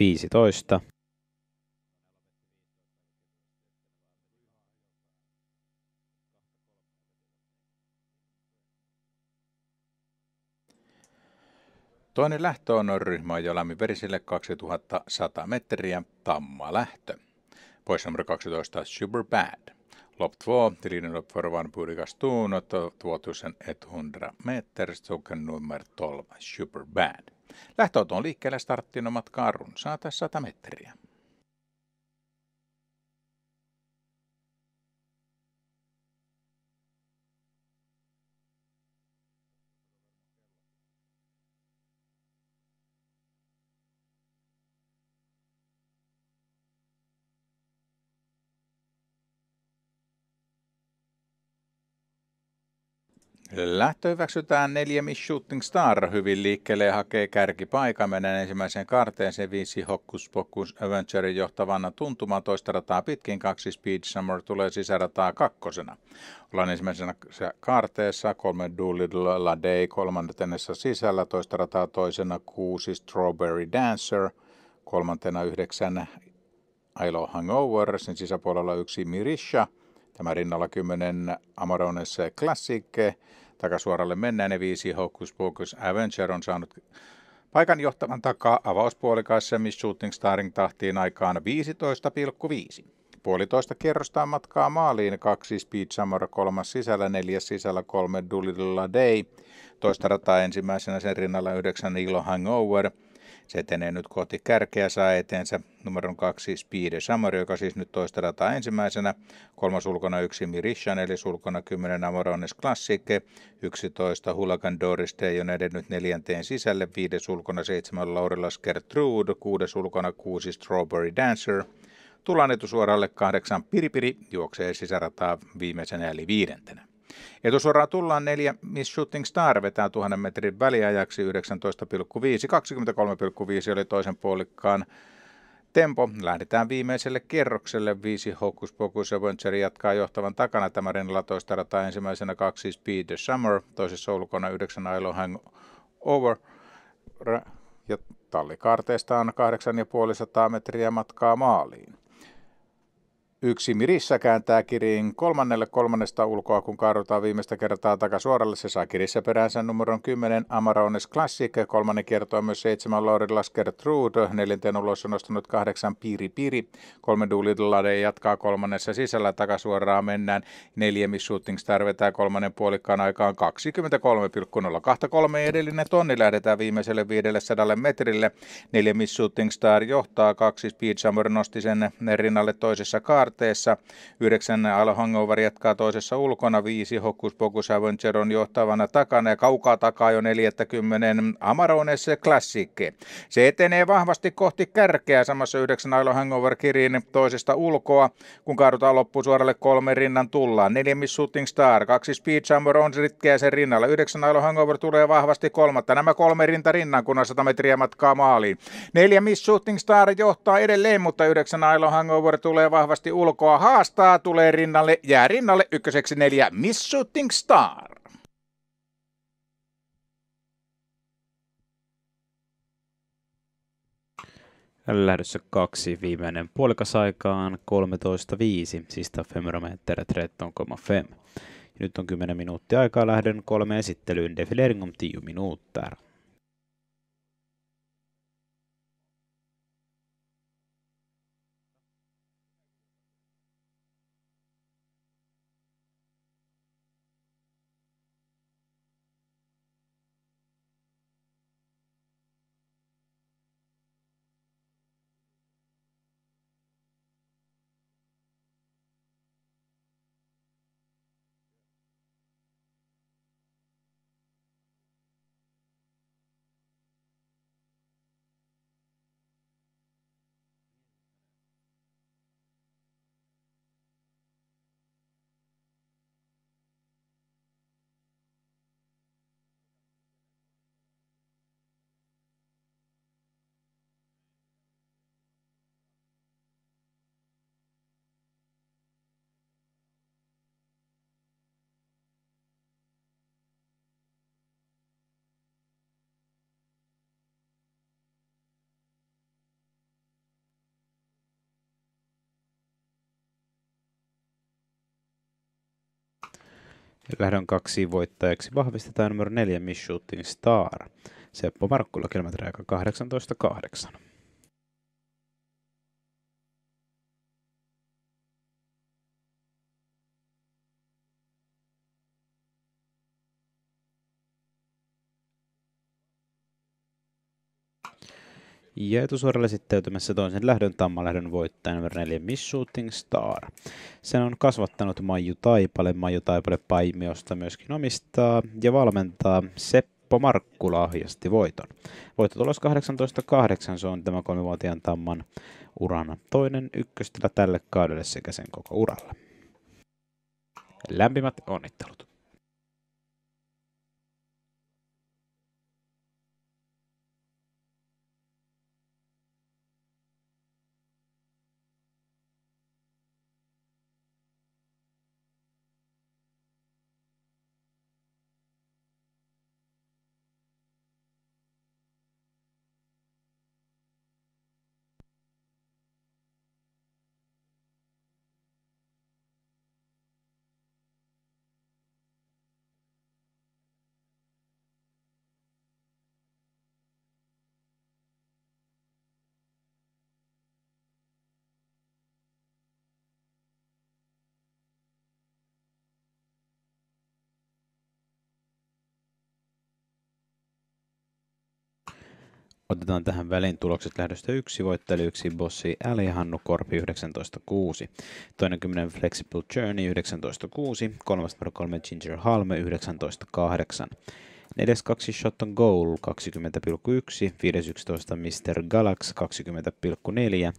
15. Toinen lähtö on ryhmä jo verisille 2100 metriä, tamma lähtö. Pois numero 12, Super Bad. Lop 2, tilinen lop 4, puhdikas innehåll förvarn et 2100 meter, stoken numero 12, Super Bad. Lähtöauto on liikkeelle starttiin on matkaa runsaat 100 metriä. Lähtö hyväksytään neljä Miss Shooting Star hyvin liikkeelle ja hakee kärkipaikan. Mennään ensimmäiseen se viisi Hokkus Pokkus Avengerin johtavana tuntumaan toista rataa pitkin. Kaksi Speed Summer tulee sisärataa kakkosena. Ollaan ensimmäisenä karteessa kolme Doolittle La Day kolmantenessa sisällä. Toista rataa toisena kuusi Strawberry Dancer. Kolmantena yhdeksän I Hangover. Sen sisäpuolella yksi Mirisha – Tämä rinnalla 10 Amarones Classic takasuoralle mennään ne viisi Hocus Pocus Avenger on saanut paikan johtavan takaa avauspuolikassa Miss Shooting Starin tahtiin aikaan 15,5. Puolitoista kerrostaan matkaa maaliin, kaksi Speed Summer, kolmas sisällä, neljäs sisällä, kolme Dulilla Day, toista rataa ensimmäisenä sen rinnalla yhdeksän Ilo Hangover, se etenee nyt kohti kärkeä, saa eteensä numeron kaksi Speed Summer, joka siis nyt toista dataa ensimmäisenä. Kolmas ulkona yksi Mirishan, eli sulkona siis 10 Amorones Classic. 11 Hulagan Doris Day on edennyt neljänteen sisälle. Viides ulkona seitsemän Laurella Gertrude, kuudes ulkona kuusi Strawberry Dancer. Tullaan etusuoralle kahdeksan Piripiri, juoksee sisärataa viimeisenä eli viidentenä. Etusuoraan tullaan neljä Miss Shooting Star vetää tuhannen metrin väliajaksi 19,5. 23,5 oli toisen puolikkaan tempo. Lähdetään viimeiselle kerrokselle Viisi Hocus Pocus ja Venture jatkaa johtavan takana tämä rinnalla toista rataa. Ensimmäisenä kaksi Speed the Summer, toisessa ulkona yhdeksän Ailo Hang Over. Ja tallikaarteista on 8,5 metriä matkaa maaliin. Yksi mirissä kääntää kirin kolmannelle kolmannesta ulkoa, kun kaadutaan viimeistä kertaa takasuoralle. Se saa kirissä peräänsä numeron 10 Amarones Classic. Kolmannen kertoo myös seitsemän Lauren Lasker Trude. Neljänteen ulos on nostanut kahdeksan piri piri Kolme Doolittle jatkaa kolmannessa sisällä takasuoraan mennään. Neljä Miss Shooting Star vetää kolmannen puolikkaan aikaan 23,023. Edellinen tonni lähdetään viimeiselle 500 metrille. Neljä Miss Shooting Star johtaa kaksi Speed Summer nosti sen rinnalle toisessa kaart- kaarteessa. Yhdeksän Al Hangover jatkaa toisessa ulkona, viisi Hokus Pokus on johtavana takana ja kaukaa takaa jo 40 Amarones Classic. Se etenee vahvasti kohti kärkeä samassa yhdeksän Al Hangover kirin toisesta ulkoa, kun kaadutaan loppusuoralle kolme rinnan tullaan. Neljämis Shooting Star, kaksi Speed Summer on ritkeä sen rinnalla. Yhdeksän Ailo Hangover tulee vahvasti kolmatta. Nämä kolme rinta rinnan, kun on 100 metriä matkaa maaliin. Neljä Miss Shooting Star johtaa edelleen, mutta yhdeksän Ailo Hangover tulee vahvasti ulkoa haastaa tulee rinnalle, jää rinnalle ykköseksi neljä Miss Shooting Star. Lähdössä kaksi, viimeinen puolikas aikaan 13.5, siis koma fem. Nyt on 10 minuuttia aikaa lähdön kolme esittelyyn, defileringum om 10 Lähdön kaksi voittajaksi vahvistetaan numero neljä Miss Shooting Star. Seppo Markkula kilometriaika 18.8. Ja etusuoralle sitteytymässä toisen lähdön tammalähdön voittajan numero 4 Miss Shooting Star. Sen on kasvattanut Maiju Taipale, Maiju Taipale Paimiosta myöskin omistaa ja valmentaa Seppo Markkula ahjasti voiton. tulos 18.8, se on tämä kolmivuotiaan tamman urana toinen ykköstillä tälle kaudelle sekä sen koko uralla. Lämpimät onnittelut. Otetaan tähän väliin tulokset lähdöstä 1, voittaja 1, Bossi Ali, Hannu Korpi 19.6, toinen kymmenen Flexible Journey 19.6, kolmas numero 3 Ginger Halme 19.8. Neljäs kaksi shot on goal 20,1, viides 11 Mr. Galax 20,4,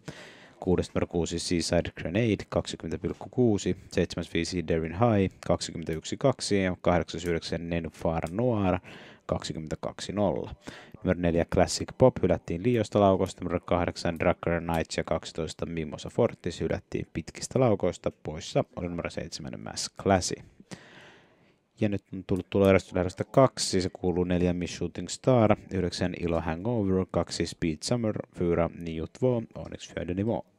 kuudes numero 6 Seaside Grenade 20,6, seitsemäs 75 Darren High 21,2 ja kahdeksas yhdeksän Nenfar Noir 22,0 numero 4 Classic Pop hylättiin liiosta laukoista, numero 8 Drucker Knights ja 12 Mimosa Fortis hylättiin pitkistä laukoista. Poissa oli numero 7 Mass Classy. Ja nyt on tullut tuloeristyslähdöstä kaksi, se kuuluu neljä Miss Shooting Star, yhdeksän Ilo Hangover, kaksi Speed Summer, fyra Nio 2, Onyx Fjärde Nivå.